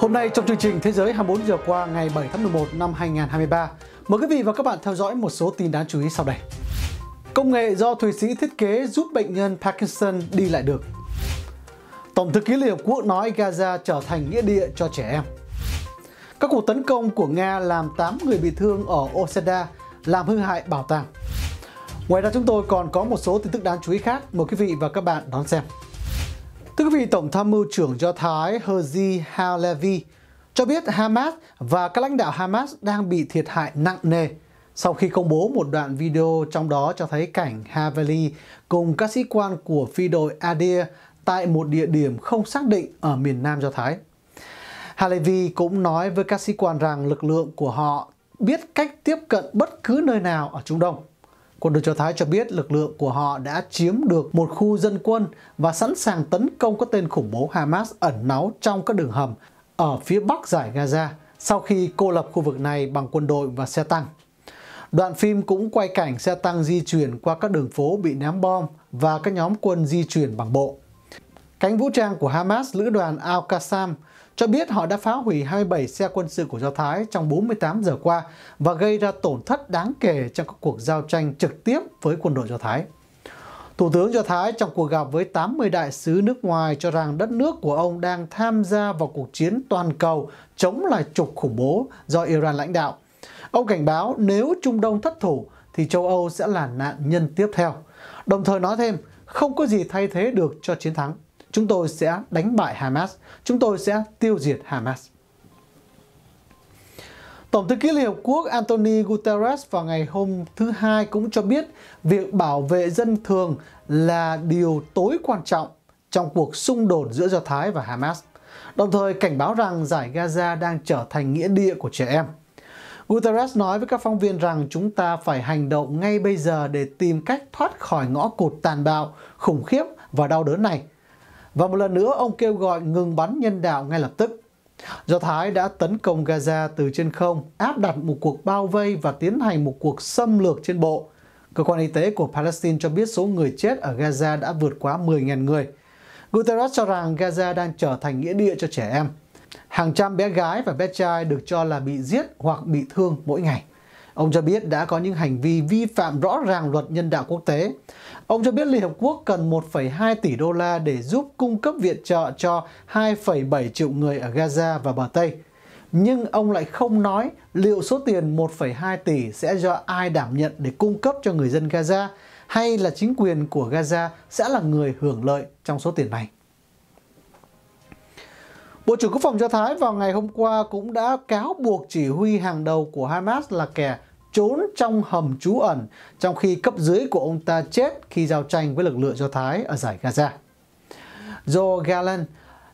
Hôm nay trong chương trình Thế giới 24 giờ qua ngày 7 tháng 11 năm 2023, mời quý vị và các bạn theo dõi một số tin đáng chú ý sau đây. Công nghệ do Thụy Sĩ thiết kế giúp bệnh nhân Parkinson đi lại được. Tổng thư ký Liên Hợp Quốc nói Gaza trở thành nghĩa địa cho trẻ em. Các cuộc tấn công của Nga làm 8 người bị thương ở Osada, làm hư hại bảo tàng. Ngoài ra chúng tôi còn có một số tin tức đáng chú ý khác, mời quý vị và các bạn đón xem. Thưa quý vị, Tổng tham mưu trưởng Do Thái Herzi Halevi cho biết Hamas và các lãnh đạo Hamas đang bị thiệt hại nặng nề sau khi công bố một đoạn video trong đó cho thấy cảnh Haveli cùng các sĩ quan của phi đội Adir tại một địa điểm không xác định ở miền Nam Do Thái. Halevi cũng nói với các sĩ quan rằng lực lượng của họ biết cách tiếp cận bất cứ nơi nào ở Trung Đông. Quân đội Do Thái cho biết lực lượng của họ đã chiếm được một khu dân quân và sẵn sàng tấn công các tên khủng bố Hamas ẩn náu trong các đường hầm ở phía bắc giải Gaza sau khi cô lập khu vực này bằng quân đội và xe tăng. Đoạn phim cũng quay cảnh xe tăng di chuyển qua các đường phố bị ném bom và các nhóm quân di chuyển bằng bộ. Cánh vũ trang của Hamas lữ đoàn Al-Qassam cho biết họ đã phá hủy 27 xe quân sự của Do Thái trong 48 giờ qua và gây ra tổn thất đáng kể trong các cuộc giao tranh trực tiếp với quân đội Do Thái. Thủ tướng Do Thái trong cuộc gặp với 80 đại sứ nước ngoài cho rằng đất nước của ông đang tham gia vào cuộc chiến toàn cầu chống lại trục khủng bố do Iran lãnh đạo. Ông cảnh báo nếu Trung Đông thất thủ thì châu Âu sẽ là nạn nhân tiếp theo. Đồng thời nói thêm, không có gì thay thế được cho chiến thắng. Chúng tôi sẽ đánh bại Hamas. Chúng tôi sẽ tiêu diệt Hamas. Tổng thư ký Liên Hợp Quốc Anthony Guterres vào ngày hôm thứ Hai cũng cho biết việc bảo vệ dân thường là điều tối quan trọng trong cuộc xung đột giữa Do Thái và Hamas, đồng thời cảnh báo rằng giải Gaza đang trở thành nghĩa địa của trẻ em. Guterres nói với các phóng viên rằng chúng ta phải hành động ngay bây giờ để tìm cách thoát khỏi ngõ cụt tàn bạo, khủng khiếp và đau đớn này và một lần nữa ông kêu gọi ngừng bắn nhân đạo ngay lập tức. Do Thái đã tấn công Gaza từ trên không, áp đặt một cuộc bao vây và tiến hành một cuộc xâm lược trên bộ. Cơ quan y tế của Palestine cho biết số người chết ở Gaza đã vượt quá 10.000 người. Guterres cho rằng Gaza đang trở thành nghĩa địa cho trẻ em. Hàng trăm bé gái và bé trai được cho là bị giết hoặc bị thương mỗi ngày. Ông cho biết đã có những hành vi vi phạm rõ ràng luật nhân đạo quốc tế. Ông cho biết Liên Hợp Quốc cần 1,2 tỷ đô la để giúp cung cấp viện trợ cho 2,7 triệu người ở Gaza và bờ Tây. Nhưng ông lại không nói liệu số tiền 1,2 tỷ sẽ do ai đảm nhận để cung cấp cho người dân Gaza hay là chính quyền của Gaza sẽ là người hưởng lợi trong số tiền này. Bộ trưởng Quốc phòng Do Thái vào ngày hôm qua cũng đã cáo buộc chỉ huy hàng đầu của Hamas là kẻ trốn trong hầm trú ẩn, trong khi cấp dưới của ông ta chết khi giao tranh với lực lượng Do Thái ở giải Gaza. Joe Gallen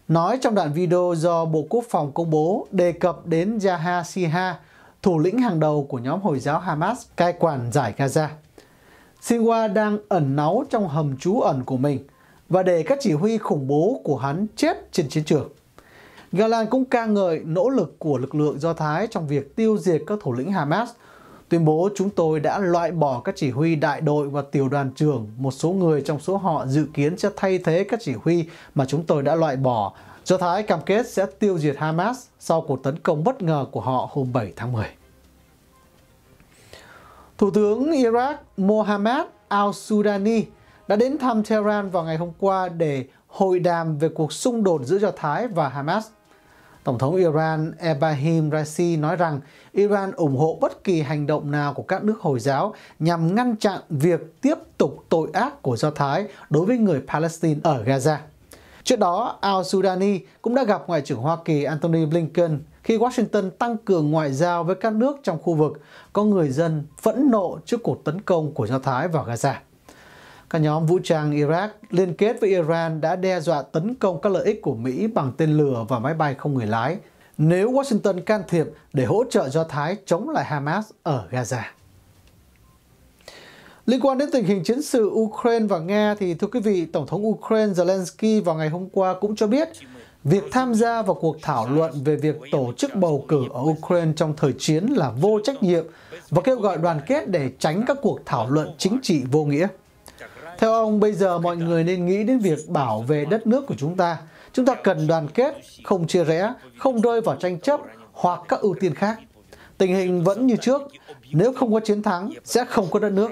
nói trong đoạn video do Bộ Quốc phòng công bố đề cập đến Yaha Siha, thủ lĩnh hàng đầu của nhóm Hồi giáo Hamas cai quản giải Gaza. Sinwa đang ẩn náu trong hầm trú ẩn của mình và để các chỉ huy khủng bố của hắn chết trên chiến trường. Galan cũng ca ngợi nỗ lực của lực lượng Do Thái trong việc tiêu diệt các thủ lĩnh Hamas, tuyên bố chúng tôi đã loại bỏ các chỉ huy đại đội và tiểu đoàn trưởng, một số người trong số họ dự kiến sẽ thay thế các chỉ huy mà chúng tôi đã loại bỏ. Do Thái cam kết sẽ tiêu diệt Hamas sau cuộc tấn công bất ngờ của họ hôm 7 tháng 10. Thủ tướng Iraq Mohammad al-Sudani đã đến thăm Tehran vào ngày hôm qua để hội đàm về cuộc xung đột giữa Do Thái và Hamas. Tổng thống Iran Ebrahim Raisi nói rằng Iran ủng hộ bất kỳ hành động nào của các nước Hồi giáo nhằm ngăn chặn việc tiếp tục tội ác của Do Thái đối với người Palestine ở Gaza. Trước đó, al-Sudani cũng đã gặp Ngoại trưởng Hoa Kỳ Antony Blinken khi Washington tăng cường ngoại giao với các nước trong khu vực có người dân phẫn nộ trước cuộc tấn công của Do Thái vào Gaza. Các nhóm vũ trang Iraq liên kết với Iran đã đe dọa tấn công các lợi ích của Mỹ bằng tên lửa và máy bay không người lái nếu Washington can thiệp để hỗ trợ Do Thái chống lại Hamas ở Gaza. Liên quan đến tình hình chiến sự Ukraine và Nga thì thưa quý vị, Tổng thống Ukraine Zelensky vào ngày hôm qua cũng cho biết việc tham gia vào cuộc thảo luận về việc tổ chức bầu cử ở Ukraine trong thời chiến là vô trách nhiệm và kêu gọi đoàn kết để tránh các cuộc thảo luận chính trị vô nghĩa. Theo ông, bây giờ mọi người nên nghĩ đến việc bảo vệ đất nước của chúng ta. Chúng ta cần đoàn kết, không chia rẽ, không rơi vào tranh chấp hoặc các ưu tiên khác. Tình hình vẫn như trước, nếu không có chiến thắng, sẽ không có đất nước.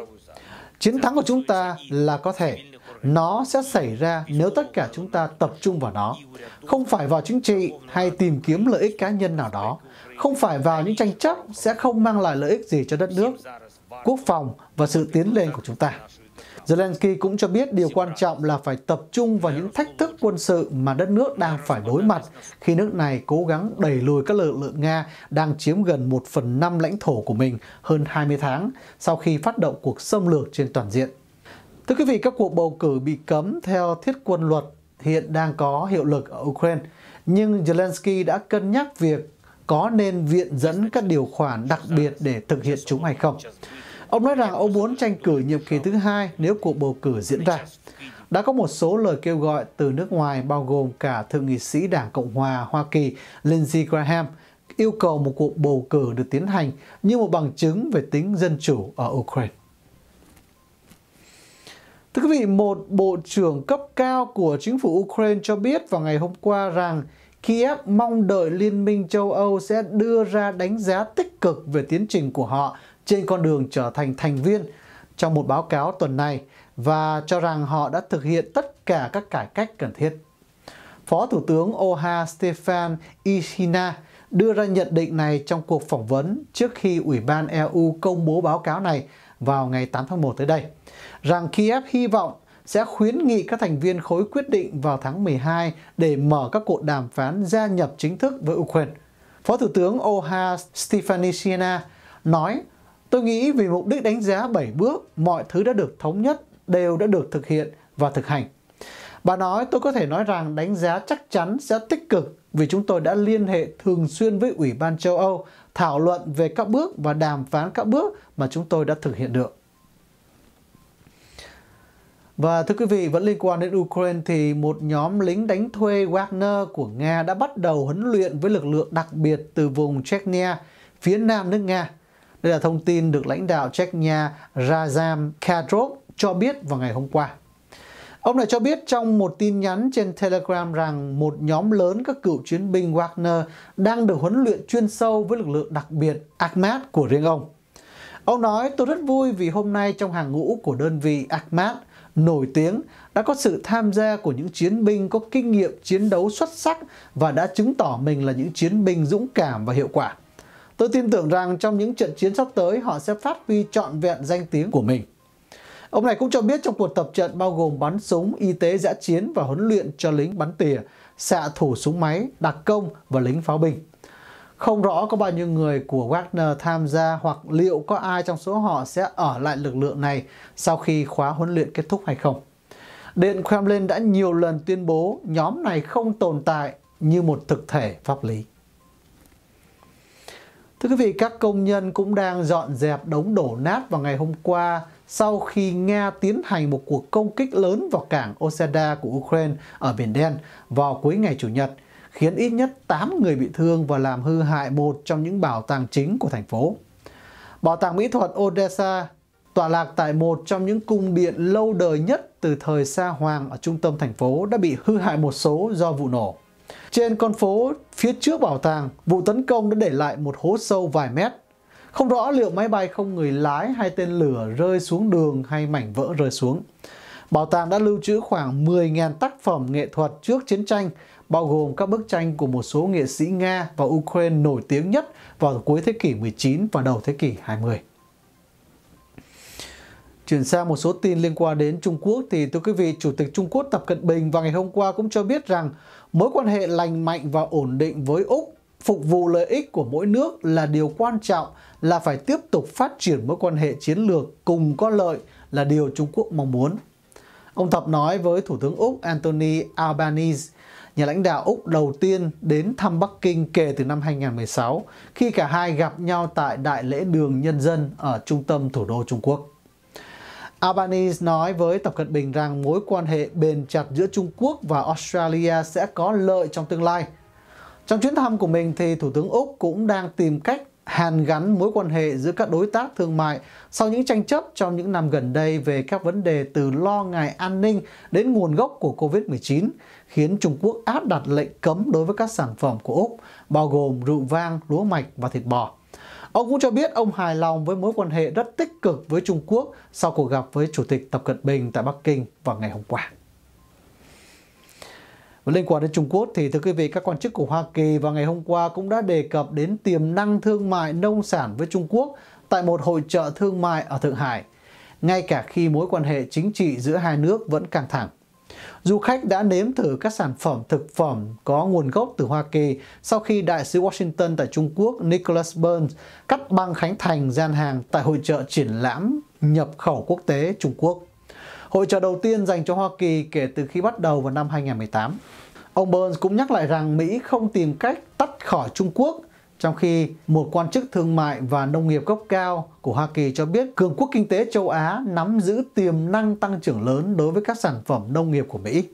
Chiến thắng của chúng ta là có thể. Nó sẽ xảy ra nếu tất cả chúng ta tập trung vào nó. Không phải vào chính trị hay tìm kiếm lợi ích cá nhân nào đó. Không phải vào những tranh chấp sẽ không mang lại lợi ích gì cho đất nước, quốc phòng và sự tiến lên của chúng ta. Zelensky cũng cho biết điều quan trọng là phải tập trung vào những thách thức quân sự mà đất nước đang phải đối mặt khi nước này cố gắng đẩy lùi các lực lượng Nga đang chiếm gần 1 phần 5 lãnh thổ của mình hơn 20 tháng sau khi phát động cuộc xâm lược trên toàn diện. Thưa quý vị, các cuộc bầu cử bị cấm theo thiết quân luật hiện đang có hiệu lực ở Ukraine, nhưng Zelensky đã cân nhắc việc có nên viện dẫn các điều khoản đặc biệt để thực hiện chúng hay không. Ông nói rằng ông muốn tranh cử nhiệm kỳ thứ hai nếu cuộc bầu cử diễn ra. Đã có một số lời kêu gọi từ nước ngoài bao gồm cả Thượng nghị sĩ Đảng Cộng hòa Hoa Kỳ Lindsey Graham yêu cầu một cuộc bầu cử được tiến hành như một bằng chứng về tính dân chủ ở Ukraine. Thưa quý vị, một bộ trưởng cấp cao của chính phủ Ukraine cho biết vào ngày hôm qua rằng Kiev mong đợi Liên minh châu Âu sẽ đưa ra đánh giá tích cực về tiến trình của họ trên con đường trở thành thành viên trong một báo cáo tuần này và cho rằng họ đã thực hiện tất cả các cải cách cần thiết. Phó Thủ tướng Oha Stefan Ishina đưa ra nhận định này trong cuộc phỏng vấn trước khi Ủy ban EU công bố báo cáo này vào ngày 8 tháng 1 tới đây, rằng Kiev hy vọng sẽ khuyến nghị các thành viên khối quyết định vào tháng 12 để mở các cuộc đàm phán gia nhập chính thức với Ukraine. Phó Thủ tướng Oha Stefanisina nói Tôi nghĩ vì mục đích đánh giá 7 bước, mọi thứ đã được thống nhất, đều đã được thực hiện và thực hành. Bà nói tôi có thể nói rằng đánh giá chắc chắn sẽ tích cực vì chúng tôi đã liên hệ thường xuyên với Ủy ban châu Âu thảo luận về các bước và đàm phán các bước mà chúng tôi đã thực hiện được. Và thưa quý vị, vẫn liên quan đến Ukraine thì một nhóm lính đánh thuê Wagner của Nga đã bắt đầu huấn luyện với lực lượng đặc biệt từ vùng Chechnya, phía nam nước Nga. Đây là thông tin được lãnh đạo Chechnya Razam Kadyrov cho biết vào ngày hôm qua. Ông này cho biết trong một tin nhắn trên Telegram rằng một nhóm lớn các cựu chiến binh Wagner đang được huấn luyện chuyên sâu với lực lượng đặc biệt Akhmat của riêng ông. Ông nói tôi rất vui vì hôm nay trong hàng ngũ của đơn vị Akhmat nổi tiếng đã có sự tham gia của những chiến binh có kinh nghiệm chiến đấu xuất sắc và đã chứng tỏ mình là những chiến binh dũng cảm và hiệu quả. Tôi tin tưởng rằng trong những trận chiến sắp tới họ sẽ phát huy trọn vẹn danh tiếng của mình. Ông này cũng cho biết trong cuộc tập trận bao gồm bắn súng, y tế dã chiến và huấn luyện cho lính bắn tỉa, xạ thủ súng máy, đặc công và lính pháo binh. Không rõ có bao nhiêu người của Wagner tham gia hoặc liệu có ai trong số họ sẽ ở lại lực lượng này sau khi khóa huấn luyện kết thúc hay không. Điện Kremlin đã nhiều lần tuyên bố nhóm này không tồn tại như một thực thể pháp lý. Thưa quý vị, các công nhân cũng đang dọn dẹp đống đổ nát vào ngày hôm qua sau khi Nga tiến hành một cuộc công kích lớn vào cảng Osada của Ukraine ở Biển Đen vào cuối ngày Chủ nhật, khiến ít nhất 8 người bị thương và làm hư hại một trong những bảo tàng chính của thành phố. Bảo tàng mỹ thuật Odessa tọa lạc tại một trong những cung điện lâu đời nhất từ thời Sa Hoàng ở trung tâm thành phố đã bị hư hại một số do vụ nổ. Trên con phố phía trước bảo tàng, vụ tấn công đã để lại một hố sâu vài mét. Không rõ liệu máy bay không người lái hay tên lửa rơi xuống đường hay mảnh vỡ rơi xuống. Bảo tàng đã lưu trữ khoảng 10.000 tác phẩm nghệ thuật trước chiến tranh, bao gồm các bức tranh của một số nghệ sĩ Nga và Ukraine nổi tiếng nhất vào cuối thế kỷ 19 và đầu thế kỷ 20. Chuyển sang một số tin liên quan đến Trung Quốc thì thưa quý vị, Chủ tịch Trung Quốc Tập Cận Bình vào ngày hôm qua cũng cho biết rằng Mối quan hệ lành mạnh và ổn định với Úc phục vụ lợi ích của mỗi nước là điều quan trọng là phải tiếp tục phát triển mối quan hệ chiến lược cùng có lợi là điều Trung Quốc mong muốn. Ông tập nói với Thủ tướng Úc Anthony Albanese, nhà lãnh đạo Úc đầu tiên đến thăm Bắc Kinh kể từ năm 2016 khi cả hai gặp nhau tại Đại lễ đường Nhân dân ở trung tâm thủ đô Trung Quốc. Albanese nói với Tập Cận Bình rằng mối quan hệ bền chặt giữa Trung Quốc và Australia sẽ có lợi trong tương lai. Trong chuyến thăm của mình thì Thủ tướng Úc cũng đang tìm cách hàn gắn mối quan hệ giữa các đối tác thương mại sau những tranh chấp trong những năm gần đây về các vấn đề từ lo ngại an ninh đến nguồn gốc của Covid-19, khiến Trung Quốc áp đặt lệnh cấm đối với các sản phẩm của Úc, bao gồm rượu vang, lúa mạch và thịt bò. Ông cũng cho biết ông hài lòng với mối quan hệ rất tích cực với Trung Quốc sau cuộc gặp với Chủ tịch Tập Cận Bình tại Bắc Kinh vào ngày hôm qua. Và liên quan đến Trung Quốc thì thưa quý vị, các quan chức của Hoa Kỳ vào ngày hôm qua cũng đã đề cập đến tiềm năng thương mại nông sản với Trung Quốc tại một hội trợ thương mại ở Thượng Hải, ngay cả khi mối quan hệ chính trị giữa hai nước vẫn căng thẳng. Du khách đã nếm thử các sản phẩm thực phẩm có nguồn gốc từ Hoa Kỳ sau khi đại sứ Washington tại Trung Quốc Nicholas Burns cắt băng khánh thành gian hàng tại hội trợ triển lãm nhập khẩu quốc tế Trung Quốc. Hội trợ đầu tiên dành cho Hoa Kỳ kể từ khi bắt đầu vào năm 2018. Ông Burns cũng nhắc lại rằng Mỹ không tìm cách tắt khỏi Trung Quốc – trong khi một quan chức thương mại và nông nghiệp cấp cao của Hoa Kỳ cho biết cường quốc kinh tế châu Á nắm giữ tiềm năng tăng trưởng lớn đối với các sản phẩm nông nghiệp của Mỹ.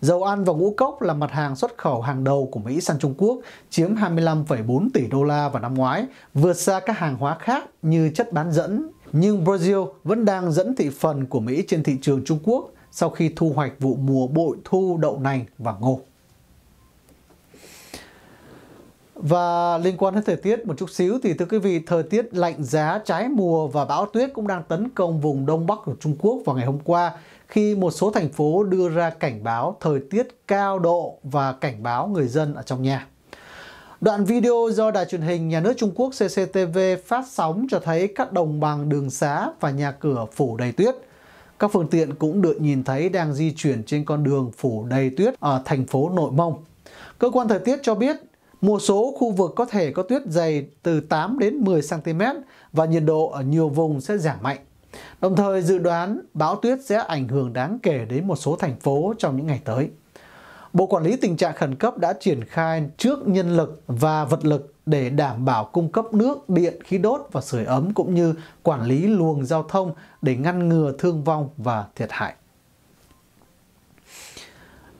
Dầu ăn và ngũ cốc là mặt hàng xuất khẩu hàng đầu của Mỹ sang Trung Quốc, chiếm 25,4 tỷ đô la vào năm ngoái, vượt xa các hàng hóa khác như chất bán dẫn. Nhưng Brazil vẫn đang dẫn thị phần của Mỹ trên thị trường Trung Quốc sau khi thu hoạch vụ mùa bội thu đậu nành và ngô. Và liên quan đến thời tiết một chút xíu thì thưa quý vị, thời tiết lạnh giá, trái mùa và bão tuyết cũng đang tấn công vùng Đông Bắc của Trung Quốc vào ngày hôm qua khi một số thành phố đưa ra cảnh báo thời tiết cao độ và cảnh báo người dân ở trong nhà. Đoạn video do đài truyền hình nhà nước Trung Quốc CCTV phát sóng cho thấy các đồng bằng đường xá và nhà cửa phủ đầy tuyết. Các phương tiện cũng được nhìn thấy đang di chuyển trên con đường phủ đầy tuyết ở thành phố Nội Mông. Cơ quan thời tiết cho biết một số khu vực có thể có tuyết dày từ 8 đến 10 cm và nhiệt độ ở nhiều vùng sẽ giảm mạnh. Đồng thời dự đoán bão tuyết sẽ ảnh hưởng đáng kể đến một số thành phố trong những ngày tới. Bộ Quản lý Tình trạng Khẩn cấp đã triển khai trước nhân lực và vật lực để đảm bảo cung cấp nước, điện, khí đốt và sưởi ấm cũng như quản lý luồng giao thông để ngăn ngừa thương vong và thiệt hại.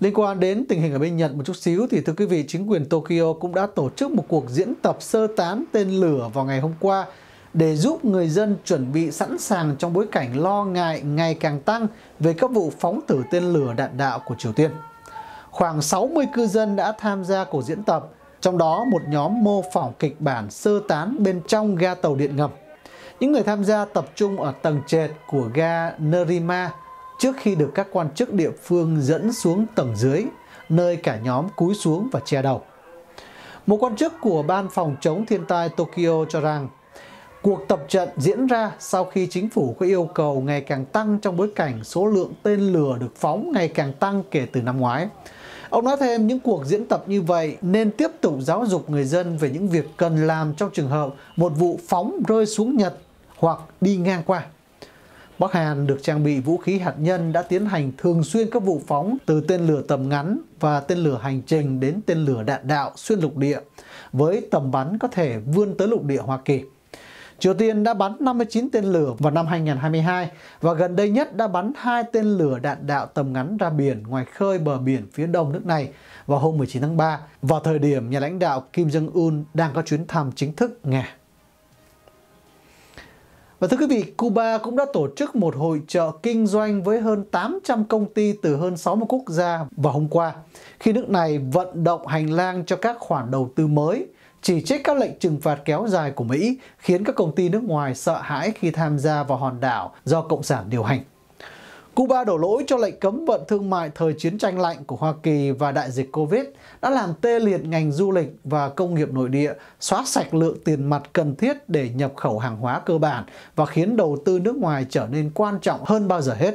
Liên quan đến tình hình ở bên Nhật một chút xíu thì thưa quý vị, chính quyền Tokyo cũng đã tổ chức một cuộc diễn tập sơ tán tên lửa vào ngày hôm qua để giúp người dân chuẩn bị sẵn sàng trong bối cảnh lo ngại ngày càng tăng về các vụ phóng thử tên lửa đạn đạo của Triều Tiên. Khoảng 60 cư dân đã tham gia cuộc diễn tập, trong đó một nhóm mô phỏng kịch bản sơ tán bên trong ga tàu điện ngầm. Những người tham gia tập trung ở tầng trệt của ga Nerima trước khi được các quan chức địa phương dẫn xuống tầng dưới, nơi cả nhóm cúi xuống và che đầu. Một quan chức của Ban Phòng chống thiên tai Tokyo cho rằng Cuộc tập trận diễn ra sau khi chính phủ có yêu cầu ngày càng tăng trong bối cảnh số lượng tên lửa được phóng ngày càng tăng kể từ năm ngoái. Ông nói thêm những cuộc diễn tập như vậy nên tiếp tục giáo dục người dân về những việc cần làm trong trường hợp một vụ phóng rơi xuống Nhật hoặc đi ngang qua. Bắc Hàn được trang bị vũ khí hạt nhân đã tiến hành thường xuyên các vụ phóng từ tên lửa tầm ngắn và tên lửa hành trình đến tên lửa đạn đạo xuyên lục địa, với tầm bắn có thể vươn tới lục địa Hoa Kỳ. Triều Tiên đã bắn 59 tên lửa vào năm 2022 và gần đây nhất đã bắn hai tên lửa đạn đạo tầm ngắn ra biển ngoài khơi bờ biển phía đông nước này vào hôm 19 tháng 3, vào thời điểm nhà lãnh đạo Kim Jong-un đang có chuyến thăm chính thức Nga. Và thưa quý vị, Cuba cũng đã tổ chức một hội trợ kinh doanh với hơn 800 công ty từ hơn 60 quốc gia vào hôm qua, khi nước này vận động hành lang cho các khoản đầu tư mới, chỉ trích các lệnh trừng phạt kéo dài của Mỹ khiến các công ty nước ngoài sợ hãi khi tham gia vào hòn đảo do Cộng sản điều hành. Cuba đổ lỗi cho lệnh cấm vận thương mại thời chiến tranh lạnh của Hoa Kỳ và đại dịch Covid đã làm tê liệt ngành du lịch và công nghiệp nội địa, xóa sạch lượng tiền mặt cần thiết để nhập khẩu hàng hóa cơ bản và khiến đầu tư nước ngoài trở nên quan trọng hơn bao giờ hết.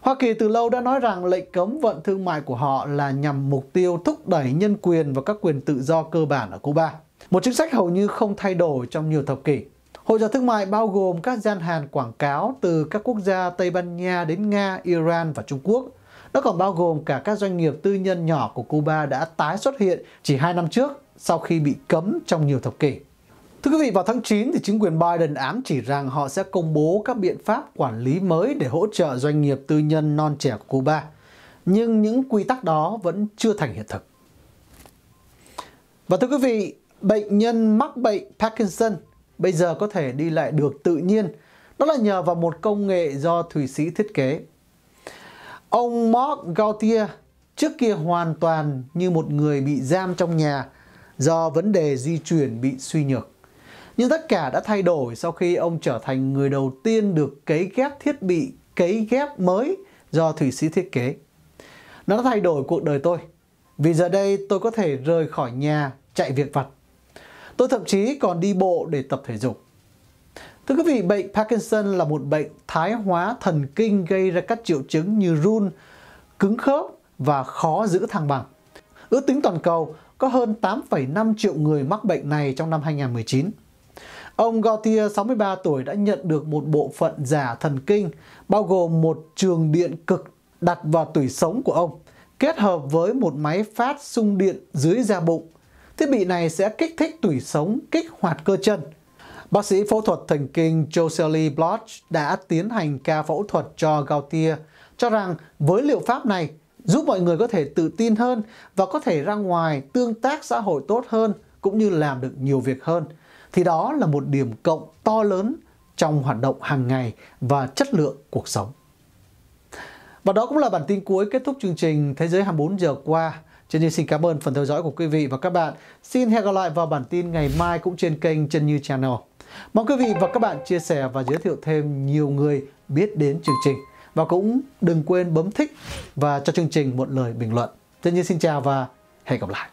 Hoa Kỳ từ lâu đã nói rằng lệnh cấm vận thương mại của họ là nhằm mục tiêu thúc đẩy nhân quyền và các quyền tự do cơ bản ở Cuba. Một chính sách hầu như không thay đổi trong nhiều thập kỷ. Hội trợ thương mại bao gồm các gian hàng quảng cáo từ các quốc gia Tây Ban Nha đến Nga, Iran và Trung Quốc. Nó còn bao gồm cả các doanh nghiệp tư nhân nhỏ của Cuba đã tái xuất hiện chỉ 2 năm trước sau khi bị cấm trong nhiều thập kỷ. Thưa quý vị, vào tháng 9 thì chính quyền Biden ám chỉ rằng họ sẽ công bố các biện pháp quản lý mới để hỗ trợ doanh nghiệp tư nhân non trẻ của Cuba. Nhưng những quy tắc đó vẫn chưa thành hiện thực. Và thưa quý vị, bệnh nhân mắc bệnh Parkinson bây giờ có thể đi lại được tự nhiên. Đó là nhờ vào một công nghệ do Thụy Sĩ thiết kế. Ông Mark Gautier trước kia hoàn toàn như một người bị giam trong nhà do vấn đề di chuyển bị suy nhược. Nhưng tất cả đã thay đổi sau khi ông trở thành người đầu tiên được cấy ghép thiết bị cấy ghép mới do Thụy Sĩ thiết kế. Nó đã thay đổi cuộc đời tôi. Vì giờ đây tôi có thể rời khỏi nhà chạy việc vặt Tôi thậm chí còn đi bộ để tập thể dục. Thưa quý vị, bệnh Parkinson là một bệnh thái hóa thần kinh gây ra các triệu chứng như run, cứng khớp và khó giữ thăng bằng. Ước tính toàn cầu có hơn 8,5 triệu người mắc bệnh này trong năm 2019. Ông Gautier, 63 tuổi, đã nhận được một bộ phận giả thần kinh, bao gồm một trường điện cực đặt vào tủy sống của ông, kết hợp với một máy phát xung điện dưới da bụng Thiết bị này sẽ kích thích tủy sống, kích hoạt cơ chân. Bác sĩ phẫu thuật thần kinh Jocelyn Bloch đã tiến hành ca phẫu thuật cho Gautier, cho rằng với liệu pháp này giúp mọi người có thể tự tin hơn và có thể ra ngoài tương tác xã hội tốt hơn cũng như làm được nhiều việc hơn. Thì đó là một điểm cộng to lớn trong hoạt động hàng ngày và chất lượng cuộc sống. Và đó cũng là bản tin cuối kết thúc chương trình Thế giới 24 giờ qua. Trần Như xin cảm ơn phần theo dõi của quý vị và các bạn. Xin hẹn gặp lại vào bản tin ngày mai cũng trên kênh Trần Như Channel. Mong quý vị và các bạn chia sẻ và giới thiệu thêm nhiều người biết đến chương trình. Và cũng đừng quên bấm thích và cho chương trình một lời bình luận. Trần Như xin chào và hẹn gặp lại.